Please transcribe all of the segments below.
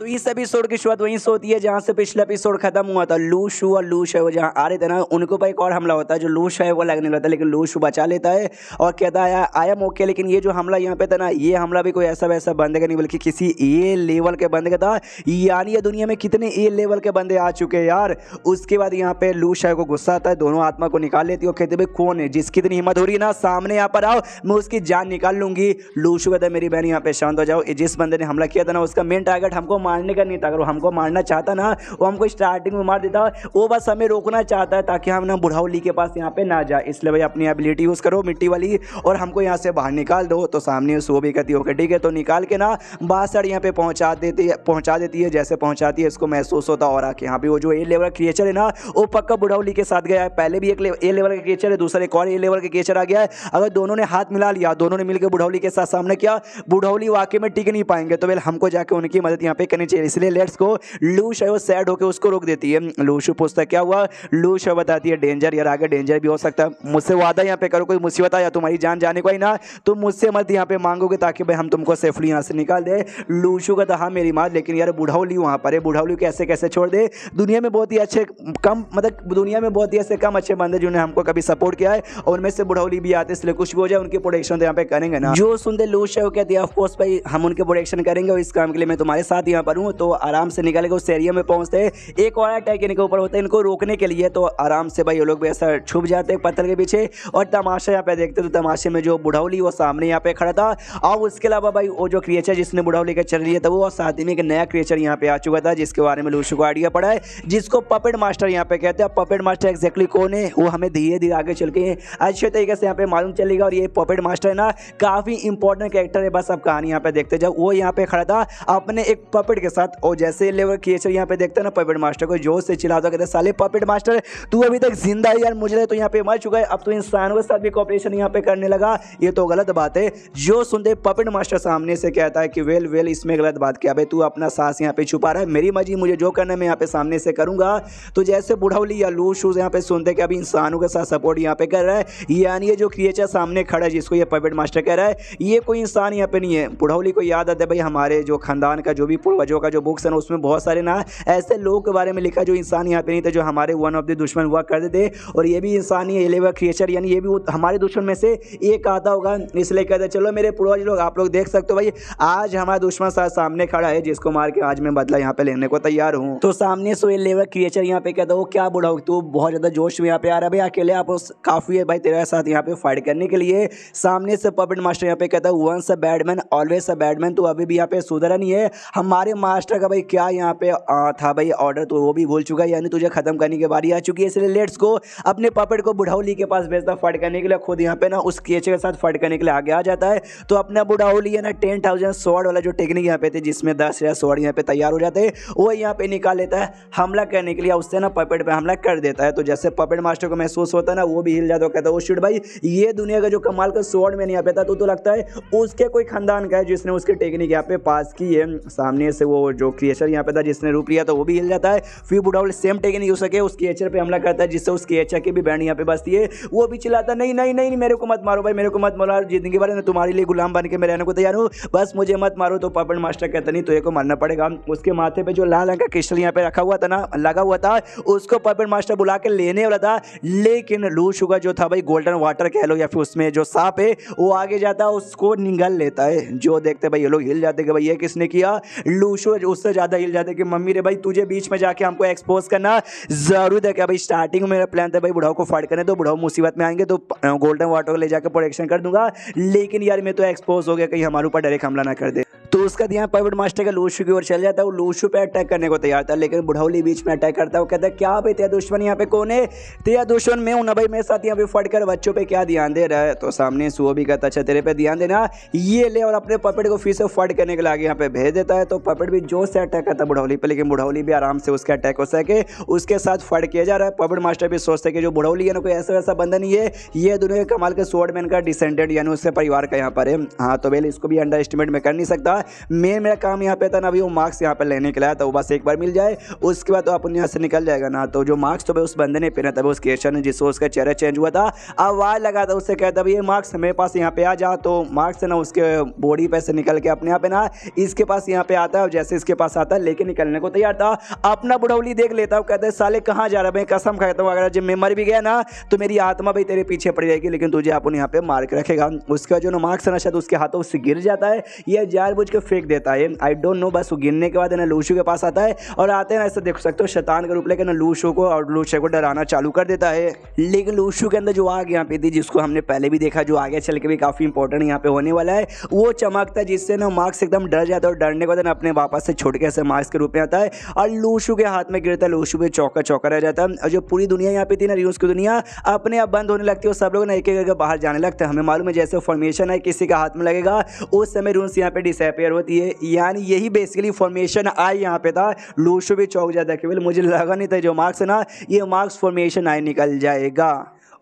तो इस एपिसोड की शुरुआत वहीं से होती है जहाँ से पिछला एपिसोड खत्म हुआ था लूशू और लूश है वो जहाँ आ रहे थे ना उनके ऊपर एक और हमला होता है जो लूश है वो लगने लगता है लेकिन लूशू बचा लेता है और कहता है आई एम ओके लेकिन ये जो हमला यहाँ पे था ना ये हमला भी कोई ऐसा वैसा बंदे का नहीं बल्कि किसी ए लेवल के बंदे का था यानी ये दुनिया में कितने ए लेवल के बंदे आ चुके हैं यार उसके बाद यहाँ पे लूश है को गुस्सा आता है दोनों आत्मा को निकाल लेती है और कहते भाई कौन है जिसकी इतनी हिम्मत हो रही ना सामने यहाँ पर आओ मैं उसकी जान निकाल लूंगी लूशू कहता मेरी बहन यहाँ पे शांत हो जाओ जिस बंदे ने हमला किया था ना उसका मेन टारगेट हमको मारने का नहीं था अगर वो हमको मारना चाहता ना वो हमको स्टार्टिंग में मार देता वो बस हमें रोकना चाहता है ताकि हम ना बुढ़ावली के पास यहाँ पे ना जाए इसलिए भाई अपनी एबिलिटी यूज़ करो मिट्टी वाली और हमको यहाँ से बाहर निकाल दो तो सामने सो भी कहती होकर ठीक है तो निकाल के ना बासड़ यहाँ पे पहुँचा देती है पहुँचा देती है जैसे पहुँचाती है इसको महसूस होता और आके यहाँ पे वो जो ए लेवल का क्रिएचर है ना वो पक्का बुढ़ावली के साथ गया है पहले भी एक ए लेवल का क्रिएचर है दूसरा एक और ए लेवल का क्रिएचर आ गया है अगर दोनों ने हाथ मिला लिया दोनों ने मिलकर बुढ़ावली के साथ सामने किया बुढ़ावली वाकई में टिक नहीं पाएंगे तो वे हमको जाके उनकी मदद यहाँ पे करनी चाहिए इसलिए लेट्स को लूश है वो सैड होकर उसको रोक देती है लूशु पूछता है क्या हुआ लूश है बताती है डेंजर यार आगे डेंजर भी हो सकता है मुझसे वादा यहाँ पे करो कोई मुसीबत आया तुम्हारी जान जाने को ही ना तुम मुझसे मत यहाँ पे मांगोगे ताकि भाई हम तुमको सेफली यहाँ से निकाल दे लूशू का था हाँ मेरी माँ लेकिन यार बुढ़ावली वहाँ पर है बुढ़ावली कैसे कैसे छोड़ दे दुनिया में बहुत ही अच्छे कम मतलब दुनिया में बहुत ही ऐसे कम अच्छे बंदे जिन्होंने हमको कभी सपोर्ट किया है और उनमें से बुढ़ावली भी आते इसलिए कुछ भी हो जाए उनकी प्रोडक्शन तो यहाँ पे करेंगे ना जो सुनते लूश है वो कहती है ऑफकोर्स भाई हम उनके प्रोडक्शन करेंगे और इस काम के लिए मैं तुम्हारे साथ यहाँ पर हूँ तो आराम से निकल के उस एरिया में पहुँचते हैं एक और अटैक इनके ऊपर होता है इनको रोकने के लिए तो आराम से भाई ये लोग भी ऐसा छुप जाते हैं पत्थर के पीछे और तमाशा यहाँ पे देखते तो तमाशे में जो बुढ़ौली वो सामने यहाँ पे खड़ा था और उसके अलावा भाई वो जो क्रिएचर जिसने बुढ़ौली का चल लिया था वो साथ में एक नया क्रिएचर यहाँ पे आ चुका था जिसके बारे में लूशु को आइडिया पड़ा है जिसको पपेट मास्टर यहाँ पे कहते हैं पपेट मास्टर एक्जैक्टली कौन है वो हमें धीरे धीरे आगे चल के अच्छे तरीके से यहाँ पे मालूम चलेगा और ये पपेट मास्टर है ना काफ़ी इंपॉर्टेंट कैरेक्टर है बस आप कहानी यहाँ पे देखते जब वो यहाँ पे खड़ा था अपने एक पपेट पपेट के साथ और जैसे लेवल क्रिएचर यहाँ पे देखते हैं ना पपेट मास्टर को जोर से चिल्ला होता कहते साले पपेट मास्टर तू अभी तक जिंदा है यार मुझे तो यहाँ पे मर चुका है अब तो इंसानों के साथ भी कॉपरेशन यहाँ पे करने लगा ये तो गलत बात है जो सुनते पपेट मास्टर सामने से कहता है कि वेल वेल इसमें गलत बात क्या भाई तू अपना सांस यहाँ पे छुपा रहा है मेरी मर्जी मुझे जो करना है मैं यहाँ पे सामने से करूंगा तो जैसे बुढ़ावली या लूज शूज यहाँ पे सुनते कि अभी इंसानों के साथ सपोर्ट यहाँ पे कर रहा है यानी ये जो क्रिएचर सामने खड़ा है जिसको ये पपेट मास्टर कह रहा है ये कोई इंसान यहाँ पे नहीं है बुढ़ावली को याद आता है भाई हमारे जो खानदान का जो भी वजह का जो बुक्स है ना उसमें बहुत सारे ना ऐसे लोगों के बारे में लिखा जो इंसान यहाँ पे नहीं था जो हमारे वन ऑफ द दुश्मन हुआ कर देते और ये भी इंसान ही एलेवर क्रिएचर यानी ये भी हमारे दुश्मन में से एक आता होगा इसलिए कहते चलो मेरे पूर्वज लोग आप लोग देख सकते हो भाई आज हमारा दुश्मन साथ सामने खड़ा है जिसको मार के आज मैं बदला यहाँ पे लेने को तैयार हूँ तो सामने सो एलेवर क्रिएचर यहाँ पे कहता हो क्या बुढ़ा तू बहुत ज़्यादा जोश में यहाँ पे आ रहा है भाई अकेले आप काफ़ी है भाई तेरे साथ यहाँ पे फाइट करने के लिए सामने से पपेट मास्टर यहाँ पे कहता है once a badman always a badman तो अभी भी यहाँ पे सुधरा नहीं है हमारे अरे मास्टर का भाई क्या यहाँ पे आ, था भाई ऑर्डर तो वो भी भूल चुका है यानी तुझे खत्म करने की बारी आ चुकी है इसलिए लेट्स को अपने पपेट को बुढ़ाउली के पास भेजता फट करने के लिए खुद यहाँ पे ना उस केचे के साथ फट करने के लिए आगे आ जाता है तो अपना बुढ़ाउली है ना टेन थाउजेंड स्वॉर्ड वाला जो टेक्निक यहाँ पे थे जिसमें दस हजार स्वॉर्ड यहाँ पे तैयार हो जाते हैं वो यहाँ पे निकाल लेता है हमला करने के लिए उससे ना पपेट पर हमला कर देता है तो जैसे पपेट मास्टर को महसूस होता है ना वो भी हिल जाता कहता है वो शिट भाई ये दुनिया का जो कमाल का स्वॉर्ड में नहीं आ पाता तो लगता है उसके कोई खानदान का है जिसने उसके टेक्निक यहाँ पे पास की है सामने से वो जो क्रिएचर यहाँ पे था जिसने रूप लिया था तो वो भी हिल जाता है फिर बुढ़ाउल सेम टेकन यूज सके उस क्रिएचर पर हमला करता है जिससे उस क्रिएचर की भी बैंड यहाँ पे बचती है वो भी चिल्लाता नहीं नहीं नहीं मेरे को मत मारो भाई मेरे को मत मारो जिंदगी भर तुम्हारे लिए गुलाम बन के मैं रहने को तैयार हूँ बस मुझे मत मारो तो पापड़ मास्टर कहता नहीं तो ये को मारना पड़ेगा उसके माथे पर जो लाल रंग का क्रिस्टल यहाँ पे रखा हुआ था ना लगा हुआ था उसको पापड़ मास्टर बुला के लेने वाला था लेकिन लू शुगर जो था भाई गोल्डन वाटर कह लो या फिर उसमें जो सांप है वो आगे जाता है उसको निगल लेता है जो देखते भाई ये लोग हिल जाते कि भाई ये किसने किया लू उसको उससे ज़्यादा हिल जाते कि मम्मी रे भाई तुझे बीच में जाके हमको एक्सपोज करना ज़रूर है क्या भाई स्टार्टिंग में मेरा प्लान था भाई बुढ़ाओ को फाड़ करने तो बुढ़ाओ मुसीबत में आएंगे तो गोल्डन वाटर को ले जाकर प्रोडक्शन कर दूंगा लेकिन यार मैं तो एक्सपोज हो गया कहीं हमारे ऊपर डायरेक्ट हमला ना कर दे तो उसका ध्यान पर्वत मास्टर का लोशू की ओर चल जाता है वो लोशू पे अटैक करने को तैयार था लेकिन बुढ़ौली बीच में अटैक करता है वो कहता है क्या भाई तेरा दुश्मन यहाँ पे कौन है तेरा दुश्मन मैं हूँ ना भाई मेरे साथ यहाँ पे फट कर बच्चों पर क्या ध्यान दे रहा है तो सामने सुबह भी कहता अच्छा तेरे पे ध्यान देना ये ले और अपने पपेट को फिर से फट करने के लिए यहाँ पे भेज देता है तो पपेट भी जोर से अटैक करता है बुढ़ौली पर लेकिन बुढ़ौली भी आराम से उसके अटैक हो सके उसके साथ फट किया जा रहा है पपेट मास्टर भी सोचते कि जो बुढ़ौली है ना कोई ऐसा वैसा बंधन ही है ये दोनों कमाल के सोडमैन का डिसेंडेंट यानी उसके परिवार का यहाँ पर है हाँ तो बेल इसको भी अंडर एस्टिमेट में कर नहीं सकता मेन मेरा काम यहाँ पे था ना अभी वो मार्क्स यहाँ पे लेने के लिए तो वो बस एक बार मिल जाए उसके बाद तो अपन यहाँ से निकल जाएगा ना तो जो मार्क्स तो भाई उस बंदे ने पहना था उस केशन ने जिससे उसका चेहरा चेंज हुआ था आवाज़ लगा था उससे कहता भाई ये मार्क्स मेरे पास यहाँ पे आ जा तो मार्क्स ना उसके बॉडी पे से निकल के अपने यहाँ पे ना इसके पास यहाँ पे आता है जैसे इसके पास आता है लेके निकलने को तैयार था अपना बुढ़ौली देख लेता हूँ कहते साले कहाँ जा रहा मैं कसम खाता हूँ अगर जब मैं मर भी गया ना तो मेरी आत्मा भाई तेरे पीछे पड़ जाएगी लेकिन तुझे अपन यहाँ पे मार्क रखेगा उसका जो ना मार्क्स ना शायद उसके हाथों से गिर जाता है यह जानबूझ इसको फेंक देता है आई डोंट नो बस गिरने के बाद ना लूशू के पास आता है और आते हैं ऐसा देख सकते हो शैतान का रूप लेकर ना लूशू को और लूशे को डराना चालू कर देता है लेकिन लूशू के अंदर जो आग यहाँ पे थी जिसको हमने पहले भी देखा जो आगे चल के भी काफ़ी इंपॉर्टेंट यहाँ पे होने वाला है वो चमकता है जिससे ना मार्क्स एकदम डर जाता है और डरने के बाद ना अपने वापस से छोड़ के ऐसे मार्क्स के रूप में आता है और लूशू के हाथ में गिरता है लूशू पे चौका चौका रह जाता है और जो पूरी दुनिया यहाँ पे थी ना न्यूज़ की दुनिया अपने आप बंद होने लगती है और सब लोग ना एक एक करके बाहर जाने लगते हैं हमें मालूम है जैसे फॉर्मेशन है किसी के हाथ में लगेगा उस समय रूस यहाँ पे डिसअपेयर क्लियर होती है यानी यही बेसिकली फॉर्मेशन आई यहाँ पे था लूशो भी चौक जाता केवल मुझे लगा नहीं था जो मार्क्स ना ये मार्क्स फॉर्मेशन आई निकल जाएगा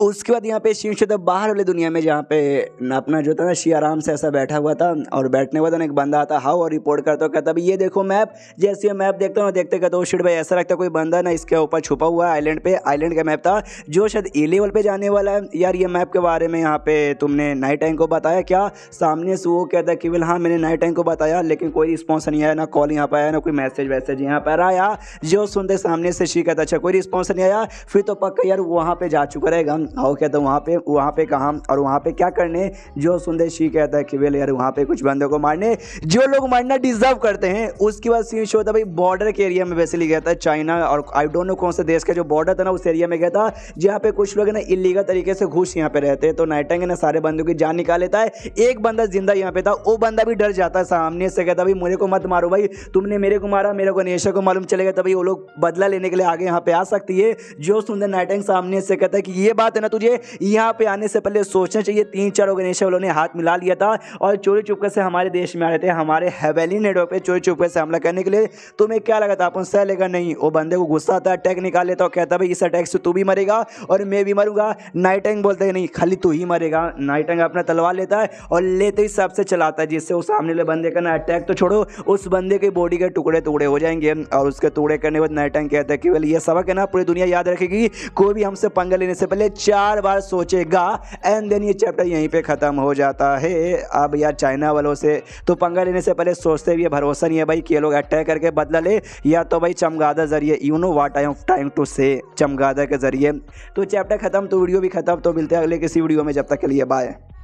उसके बाद यहाँ पे शिवशुद्ध बाहर वाली दुनिया में जहाँ पे अपना जो था ना शी आराम से ऐसा बैठा हुआ था और बैठने वाला एक बंदा आता हाउ और रिपोर्ट करता हूँ कहता भाई ये देखो मैप जैसे मैप देखता हूँ देखते कहता हूँ शिट भाई ऐसा लगता है कोई बंदा ना इसके ऊपर छुपा हुआ है आइलैंड पे आइलैंड का मैप था जो शायद ए लेवल पर जाने वाला है यार ये मैप के बारे में यहाँ पे तुमने नाइट टाइम को बताया क्या सामने से वो कहता है कि बिल हाँ मैंने नाइट टाइम को बताया लेकिन कोई रिस्पॉन्स नहीं आया ना कॉल यहाँ पर आया ना कोई मैसेज वैसेज यहाँ पर आया जो सुनते सामने से शी कहता अच्छा कोई रिस्पॉन्स नहीं आया फिर तो पक्का यार वहाँ पर जा चुका रहेगा हो गया तो वहाँ पे वहाँ पे कहा और वहाँ पे क्या करने जो सुंदर सिंह कहता है कि वेल यार वहाँ पे कुछ बंदों को मारने जो लोग मारना डिजर्व करते हैं उसके बाद सिंह शो था भाई बॉर्डर के एरिया में बेसिकली गया था चाइना और आई डोंट नो कौन से देश का जो बॉर्डर था ना उस एरिया में गया था जहाँ पे कुछ लोग ना इलीगल तरीके से घुस यहाँ पे रहते हैं तो नाइटेंग ना सारे बंदों की जान निकाल लेता है एक बंदा जिंदा यहाँ पे था वो बंदा भी डर जाता है सामने से कहता भाई मुझे को मत मारो भाई तुमने मेरे को मारा मेरे को नेशा को मालूम चलेगा तभी वो लोग बदला लेने के लिए आगे यहाँ पे आ सकती है जो सुंदर नाइटेंग सामने से कहता है कि ये बात चाहते ना तुझे तो यहाँ पे आने से पहले सोचना चाहिए तीन चार ऑर्गेनाइजेशन वालों ने हाथ मिला लिया था और चोरी चुपके से हमारे देश में आ रहे थे हमारे हेवेली नेटवर्क पर चोरी चुपके से हमला करने के लिए तुम्हें क्या लगा था अपन सह लेगा नहीं वो बंदे को गुस्सा आता है अटैक निकाल लेता और कहता भाई इस अटैक से तू भी मरेगा और मैं भी मरूंगा नाइट एंग बोलते नहीं खाली तू ही मरेगा नाइट एंग अपना तलवार लेता है और लेते ही सबसे चलाता है जिससे वो सामने वाले बंदे का ना अटैक तो छोड़ो उस बंदे के बॉडी के टुकड़े टुकड़े हो जाएंगे और उसके टुकड़े करने के बाद नाइट एंग कहता है केवल यह सबक है ना पूरी दुनिया याद रखेगी कोई भी हमसे पंगा लेने से पहले चार बार सोचेगा एंड देन ये चैप्टर यहीं पे ख़त्म हो जाता है अब यार चाइना वालों से तो पंगा लेने से पहले सोचते भी भरोसा नहीं है भाई कि ये लोग अटैक करके बदला ले या तो भाई चमगादा जरिए you know what I am time to से चमगादा के जरिए तो चैप्टर ख़त्म तो वीडियो भी ख़त्म तो मिलते हैं अगले किसी वीडियो में जब तक के लिए बाय